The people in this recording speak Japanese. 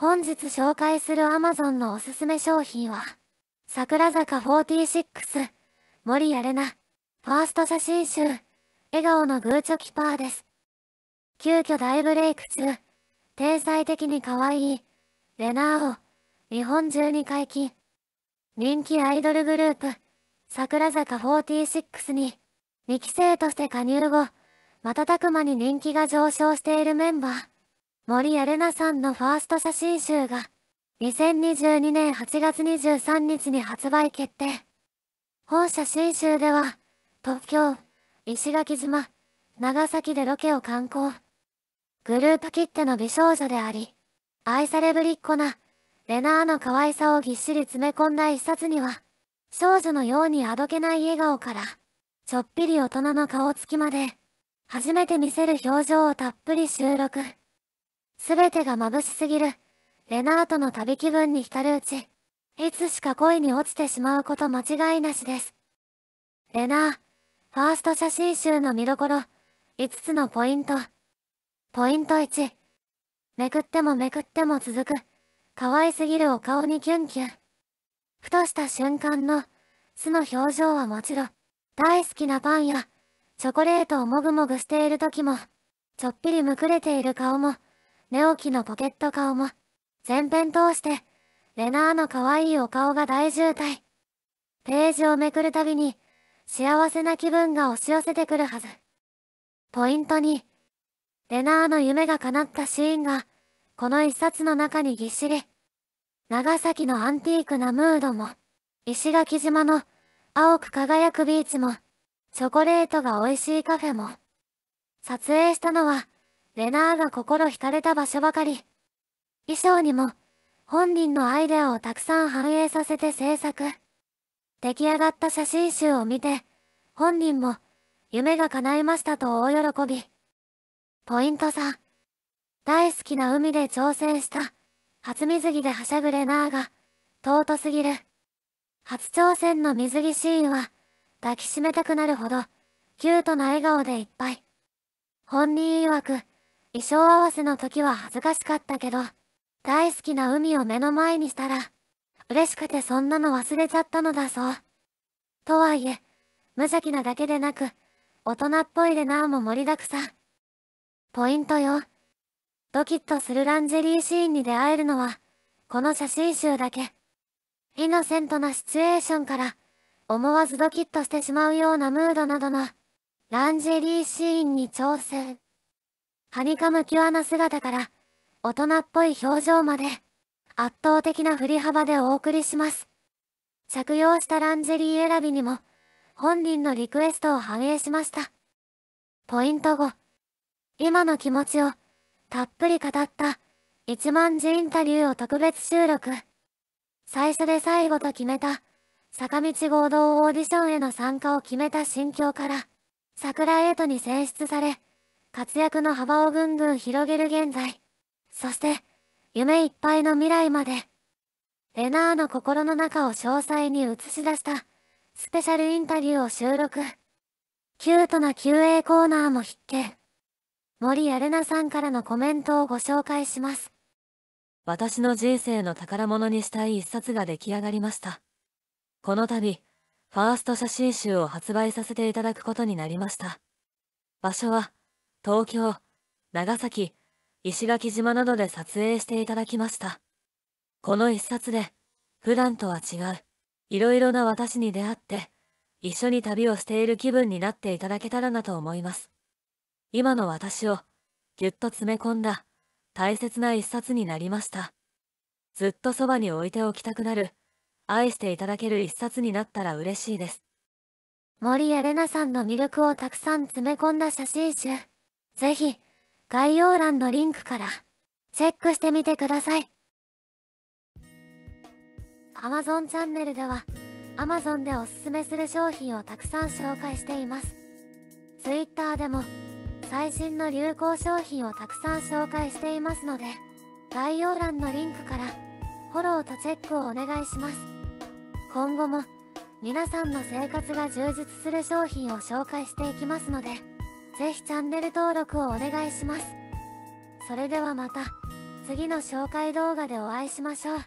本日紹介する Amazon のおすすめ商品は、桜坂46、森やれな、ファースト写真集、笑顔のグーチョキパーです。急遽大ブレイク中、天才的に可愛い、レナーを、日本中に解禁。人気アイドルグループ、桜坂46に、2期生として加入後、瞬く間に人気が上昇しているメンバー。森エレナさんのファースト写真集が、2022年8月23日に発売決定。本写真集では、東京、石垣島、長崎でロケを観光。グループ切手の美少女であり、愛されぶりっ子な、レナーの可愛さをぎっしり詰め込んだ一冊には、少女のようにあどけない笑顔から、ちょっぴり大人の顔つきまで、初めて見せる表情をたっぷり収録。すべてが眩しすぎる。レナートの旅気分に浸るうち、いつしか恋に落ちてしまうこと間違いなしです。レナー、ファースト写真集の見どころ、5つのポイント。ポイント1。めくってもめくっても続く。可愛すぎるお顔にキュンキュン。ふとした瞬間の、素の表情はもちろん、大好きなパンや、チョコレートをもぐもぐしている時も、ちょっぴりむくれている顔も、寝起きのポケット顔も、前編通して、レナーの可愛いお顔が大渋滞。ページをめくるたびに、幸せな気分が押し寄せてくるはず。ポイントに、レナーの夢が叶ったシーンが、この一冊の中にぎっしり。長崎のアンティークなムードも、石垣島の青く輝くビーチも、チョコレートが美味しいカフェも。撮影したのは、レナーが心惹かれた場所ばかり。衣装にも、本人のアイデアをたくさん反映させて制作。出来上がった写真集を見て、本人も、夢が叶いましたと大喜び。ポイント3。大好きな海で挑戦した、初水着ではしゃぐレナーが、尊すぎる。初挑戦の水着シーンは、抱きしめたくなるほど、キュートな笑顔でいっぱい。本人曰く、衣装合わせの時は恥ずかしかったけど、大好きな海を目の前にしたら、嬉しくてそんなの忘れちゃったのだそう。とはいえ、無邪気なだけでなく、大人っぽいデナーも盛りだくさん。ポイントよ。ドキッとするランジェリーシーンに出会えるのは、この写真集だけ。イノセントなシチュエーションから、思わずドキッとしてしまうようなムードなどの、ランジェリーシーンに挑戦。はにかむキュアな姿から、大人っぽい表情まで、圧倒的な振り幅でお送りします。着用したランジェリー選びにも、本人のリクエストを反映しました。ポイント5。今の気持ちを、たっぷり語った、一万字インタビューを特別収録。最初で最後と決めた、坂道合同オーディションへの参加を決めた心境から、桜エイトに選出され、活躍の幅をぐんぐん広げる現在、そして、夢いっぱいの未来まで、レナーの心の中を詳細に映し出した、スペシャルインタビューを収録。キュートな QA コーナーも必見。森やレナさんからのコメントをご紹介します。私の人生の宝物にしたい一冊が出来上がりました。この度、ファースト写真集を発売させていただくことになりました。場所は、東京、長崎、石垣島などで撮影していただきました。この一冊で、普段とは違う、いろいろな私に出会って、一緒に旅をしている気分になっていただけたらなと思います。今の私を、ぎゅっと詰め込んだ、大切な一冊になりました。ずっとそばに置いておきたくなる、愛していただける一冊になったら嬉しいです。森谷玲奈さんの魅力をたくさん詰め込んだ写真集。ぜひ、概要欄のリンクから、チェックしてみてください。Amazon チャンネルでは、Amazon でおすすめする商品をたくさん紹介しています。Twitter でも、最新の流行商品をたくさん紹介していますので、概要欄のリンクから、フォローとチェックをお願いします。今後も、皆さんの生活が充実する商品を紹介していきますので、ぜひチャンネル登録をお願いします。それではまた、次の紹介動画でお会いしましょう。